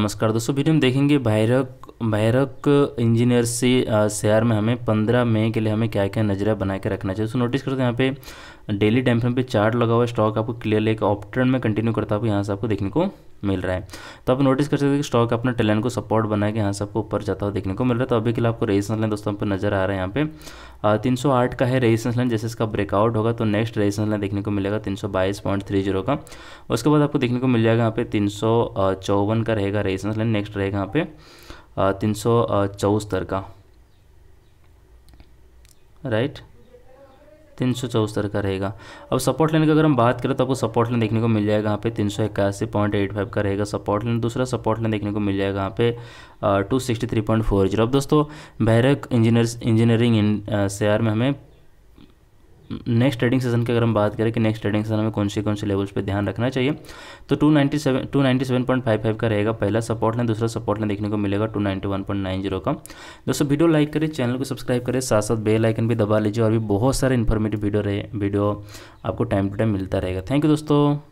नमस्कार दोस्तों वीडियो में देखेंगे भैरक भैरक इंजीनियर से शेयर में हमें पंद्रह मई के लिए हमें क्या क्या नजरा बना के रखना चाहिए दोस्तों नोटिस करते हैं यहाँ पे डेली टाइम फ्रेम पे चार्ट लगा हुआ स्टॉक आपको क्लियर लेकर ऑप्टर्न में कंटिन्यू करता है यहाँ से आपको देखने को मिल रहा है तो आप नोटिस कर सकते हैं कि स्टॉक अपना टेलेंट को सपोर्ट बना के यहाँ सबको ऊपर जाता हुआ देखने को मिल रहा है तो अभी के लिए आपको रेजिस्टेंस लाइन दोस्तों पर नजर आ रहा है यहाँ पे तीन का है रेजिस्टेंस लाइन जैसे इसका ब्रेकआउट होगा तो नेक्स्ट रेजिस्टेंस लाइन देखने को मिलेगा तीन का उसके बाद आपको देखने को मिल जाएगा यहाँ पे तीन का रहेगा रेजिस्टेंस लाइन नेक्स्ट रहेगा यहाँ पे तीन का राइट right? तीन सौ चौहत्तर का रहेगा अब सपोर्ट लाइन की अगर हम बात करें तो आपको सपोर्ट लाइन देखने को मिल जाएगा यहाँ पे तीन सौ इक्यासी पॉइंट एट फाइव का रहेगा सपोर्ट लाइन दूसरा सपोर्ट लाइन देखने को मिल जाएगा यहाँ पे two sixty three point four zero अब दोस्तों भैरक इंजीनियर इंजीनियरिंग शेयर में हमें नेक्स्ट ट्रेडिंग सीजन की अगर हम बात करें कि नेक्स्ट ट्रेडिंग सीजन में कौन से कौन से लेवल्स पे ध्यान रखना चाहिए तो 297 297.55 का रहेगा पहला सपोर्ट लाइन दूसरा सपोर्ट लाइन देखने को मिलेगा 291.90 का दोस्तों वीडियो लाइक करें चैनल को सब्सक्राइब करें साथ साथ बेल आइकन भी दबा लीजिए और भी बहुत सारे इन्फॉर्मेटिव वीडियो रहे वीडियो आपको टाइम टू टाइम मिलता रहेगा थैंक यू दोस्तों